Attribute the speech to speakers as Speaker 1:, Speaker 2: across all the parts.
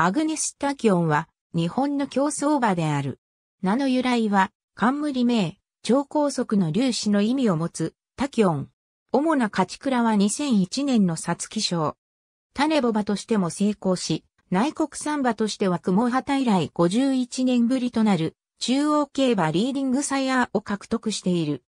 Speaker 1: アグネスタキオンは日本の競争馬である。名の由来は冠名、超高速の粒子の意味を持つタキオン。主な勝ち倉は2001年の皐月賞。種ボ馬としても成功し、内国産馬としては雲旗以来51年ぶりとなる中央競馬リーディングサイヤーを獲得している。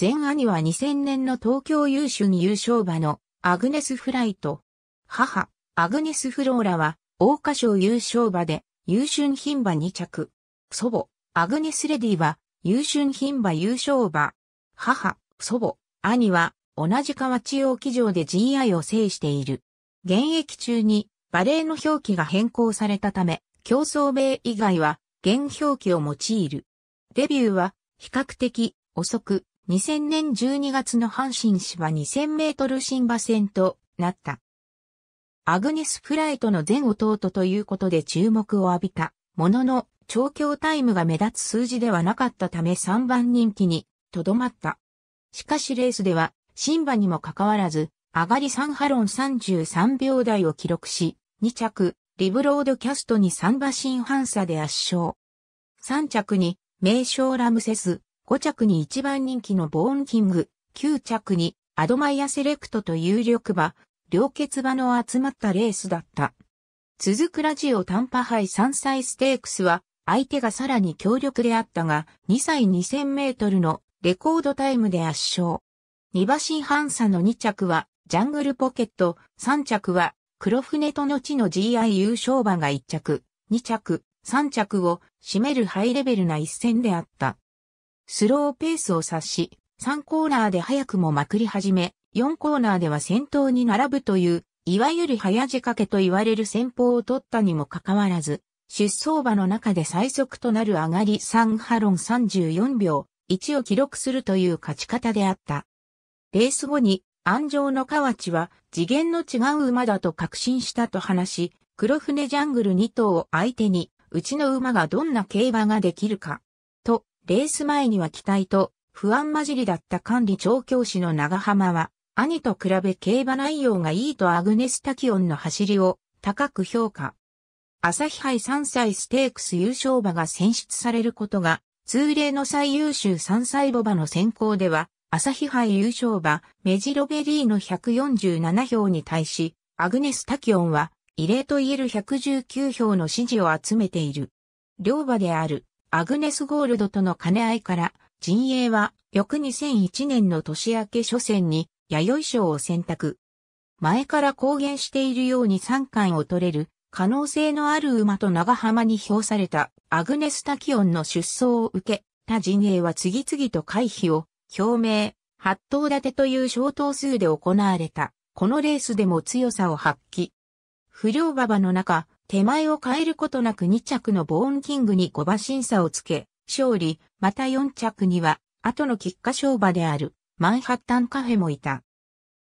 Speaker 1: 前兄は2000年の東京優秀に優勝馬のアグネス・フライト。母、アグネス・フローラは桜花賞優勝馬で優春牝馬2着。祖母、アグネスレディは優春牝馬優勝馬。母、祖母、兄は同じ河地央機場で GI を制している。現役中にバレーの表記が変更されたため、競争米以外は現表記を用いる。デビューは比較的遅く2000年12月の阪神芝2000メートル新馬戦となった。アグネス・フライトの前弟ということで注目を浴びた。ものの、調教タイムが目立つ数字ではなかったため3番人気にとどまった。しかしレースでは、シンバにもかかわらず、上がり3ハロン33秒台を記録し、2着、リブロードキャストに3馬身反差で圧勝。3着に、名称ラムセス、5着に1番人気のボーンキング、9着にアドマイアセレクトと有力馬、両欠場の集まったレースだった。続くラジオ短波杯3歳ステークスは、相手がさらに強力であったが、2歳2000メートルのレコードタイムで圧勝。2馬身半差の2着は、ジャングルポケット、3着は、黒船との地の GI 優勝馬が1着、2着、3着を占めるハイレベルな一戦であった。スローペースを察し、3コーナーで早くもまくり始め、4コーナーでは先頭に並ぶという、いわゆる早仕掛けと言われる戦法を取ったにもかかわらず、出走馬の中で最速となる上がり3ハロン34秒1を記録するという勝ち方であった。レース後に、安城の河内は次元の違う馬だと確信したと話し、黒船ジャングル2頭を相手に、うちの馬がどんな競馬ができるか、と、レース前には期待と不安混じりだった管理調教師の長浜は、兄と比べ競馬内容がいいとアグネス・タキオンの走りを高く評価。朝日杯3歳ステークス優勝馬が選出されることが、通例の最優秀3歳母馬の選考では、朝日杯優勝馬、メジロベリーの147票に対し、アグネス・タキオンは、異例と言える119票の支持を集めている。両馬である、アグネス・ゴールドとの兼ね合いから、陣営は、翌2001年の年明け初戦に、弥生賞を選択。前から公言しているように三冠を取れる可能性のある馬と長浜に評されたアグネス・タキオンの出走を受け他陣営は次々と回避を表明、八頭立てという小頭数で行われた。このレースでも強さを発揮。不良馬場の中、手前を変えることなく2着のボーンキングに5馬審査をつけ、勝利、また4着には、後の菊花賞馬である、マンハッタンカフェもいた。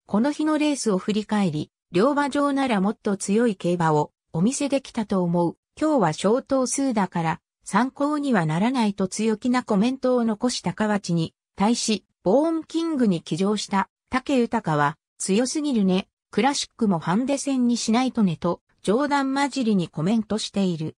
Speaker 1: この日のレースを振り返り、両馬場ならもっと強い競馬をお見せできたと思う。今日は小等数だから参考にはならないと強気なコメントを残した河内に対し、ボーンキングに騎乗した竹豊は強すぎるね。クラシックもハンデ戦にしないとねと冗談交じりにコメントしている。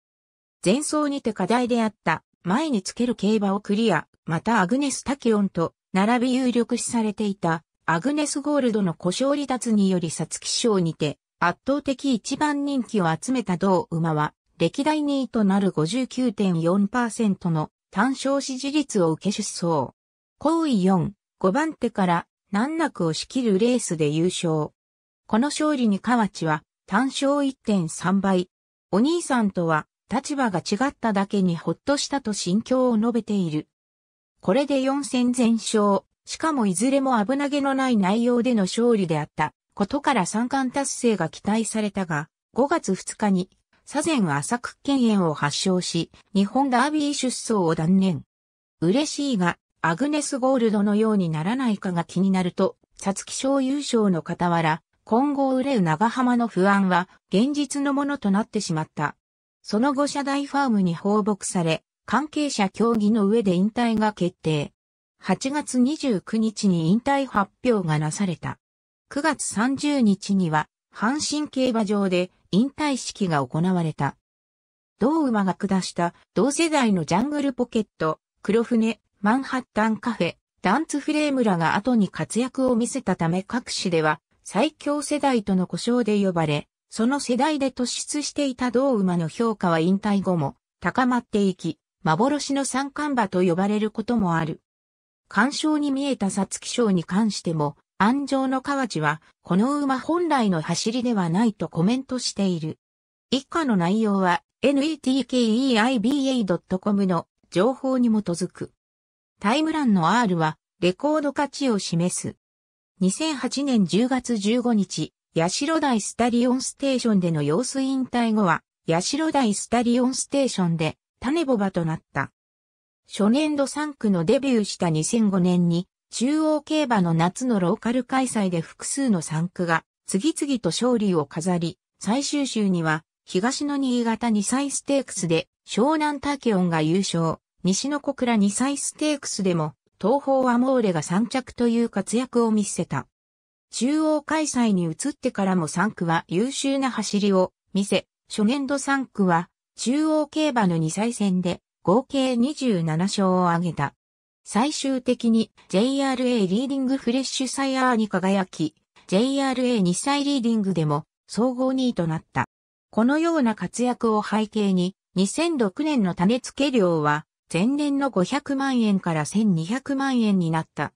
Speaker 1: 前走にて課題であった前につける競馬をクリア、またアグネス・タキオンと並び有力視されていた、アグネス・ゴールドの故障離脱によりサツキ賞にて、圧倒的一番人気を集めた同馬は、歴代2位となる59.4%の単勝支持率を受け出走。後位4、5番手から難なく押し切るレースで優勝。この勝利に河内は単勝1.3倍。お兄さんとは立場が違っただけにほっとしたと心境を述べている。これで4戦全勝、しかもいずれも危なげのない内容での勝利であったことから三冠達成が期待されたが、5月2日に、左前浅く犬炎を発症し、日本ダービー出走を断念。嬉しいが、アグネスゴールドのようにならないかが気になると、皐月賞優勝の傍ら、今後憂う長浜の不安は現実のものとなってしまった。その後社大ファームに放牧され、関係者協議の上で引退が決定。8月29日に引退発表がなされた。9月30日には、阪神競馬場で引退式が行われた。同馬が下した同世代のジャングルポケット、黒船、マンハッタンカフェ、ダンツフレームらが後に活躍を見せたため各市では最強世代との故障で呼ばれ、その世代で突出していた同馬の評価は引退後も高まっていき、幻の三冠馬と呼ばれることもある。干渉に見えた皐月賞に関しても、安城の河内は、この馬本来の走りではないとコメントしている。以下の内容は、netkeiba.com の情報に基づく。タイムランの R は、レコード価値を示す。2008年10月15日、八代イスタリオンステーションでの様子引退後は、八代イスタリオンステーションで、種ボバとなった。初年度3区のデビューした2005年に、中央競馬の夏のローカル開催で複数の3区が、次々と勝利を飾り、最終週には、東の新潟2歳ステークスで、湘南竹ンが優勝、西の小倉2歳ステークスでも、東方アモーレが3着という活躍を見せた。中央開催に移ってからも3区は優秀な走りを見せ、初年度3区は中央競馬の2歳戦で合計27勝を挙げた。最終的に JRA リーディングフレッシュサイヤーに輝き、JRA2 歳リーディングでも総合2位となった。このような活躍を背景に、2006年の種付け量は前年の500万円から1200万円になった。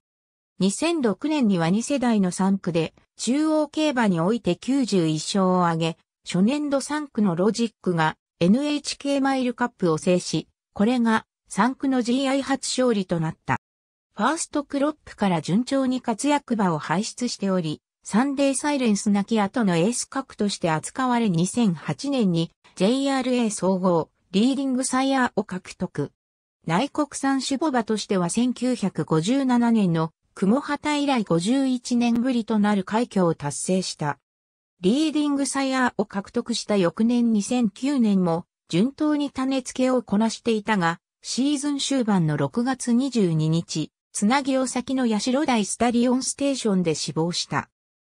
Speaker 1: 2006年には2世代の3区で中央競馬において91勝を挙げ、初年度3区のロジックが NHK マイルカップを制し、これが3区の GI 初勝利となった。ファーストクロップから順調に活躍場を排出しており、サンデーサイレンスなき後のエース格として扱われ2008年に JRA 総合リーディングサイヤーを獲得。内国産守護場としては1957年の雲畑以来51年ぶりとなる快挙を達成した。リーディングサイヤーを獲得した翌年2009年も、順当に種付けをこなしていたが、シーズン終盤の6月22日、つなぎを先のロ台スタリオンステーションで死亡した。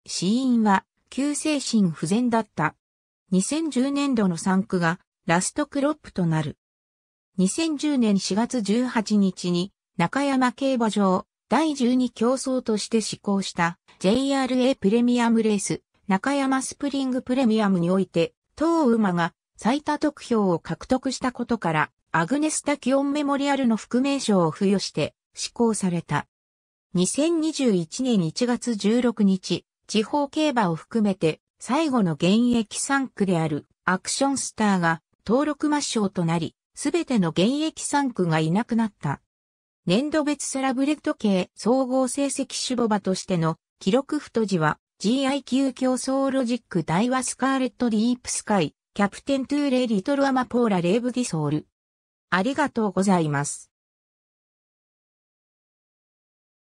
Speaker 1: 死因は、急性心不全だった。2010年度の産区が、ラストクロップとなる。2010年4月18日に、中山競馬場、第12競争として施行した JRA プレミアムレース中山スプリングプレミアムにおいて、当馬が最多得票を獲得したことから、アグネスタ・キオンメモリアルの副名称を付与して施行された。2021年1月16日、地方競馬を含めて最後の現役3区であるアクションスターが登録抹消となり、すべての現役3区がいなくなった。年度別セラブレッド系総合成績種母馬としての記録太字は GIQ 競争ロジック大和スカーレットディープスカイ、キャプテントゥーレイリトルアマポーラレーブディソール。ありがとうございます。